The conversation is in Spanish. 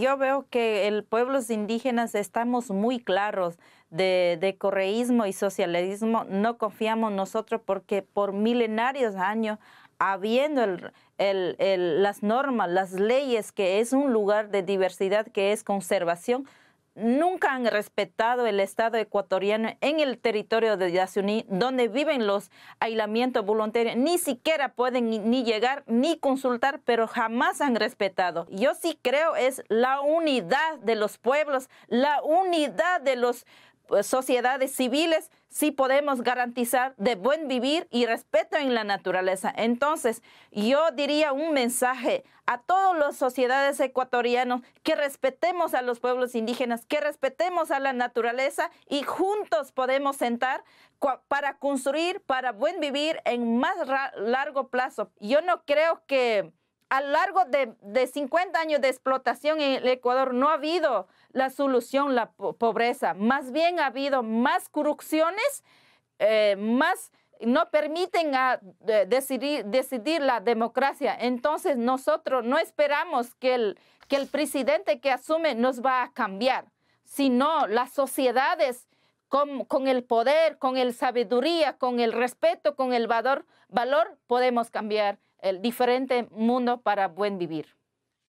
Yo veo que el pueblos indígenas estamos muy claros de, correísmo y socialismo. No confiamos nosotros porque por milenarios años, habiendo las normas, las leyes, que es un lugar de diversidad, que es conservación, nunca han respetado el Estado ecuatoriano en el territorio de Yasuní, donde viven los aislamientos voluntarios. Ni siquiera pueden ni llegar ni consultar, pero jamás han respetado. Yo sí creo es la unidad de los pueblos, la unidad de los sociedades civiles sí podemos garantizar de buen vivir y respeto en la naturaleza. Entonces, yo diría un mensaje a todas las sociedades ecuatorianas que respetemos a los pueblos indígenas, que respetemos a la naturaleza y juntos podemos sentar para construir, para buen vivir en más largo plazo. Yo no creo que a lo largo de, 50 años de explotación en el Ecuador no ha habido la solución, la pobreza. Más bien ha habido más corrupciones, eh, más no permiten eh, decidir, la democracia. Entonces nosotros no esperamos que el, que el presidente que asume nos va a cambiar, sino las sociedades con, el poder, con el sabiduría, con el respeto, con el valor, valor podemos cambiar el diferente mundo para buen vivir.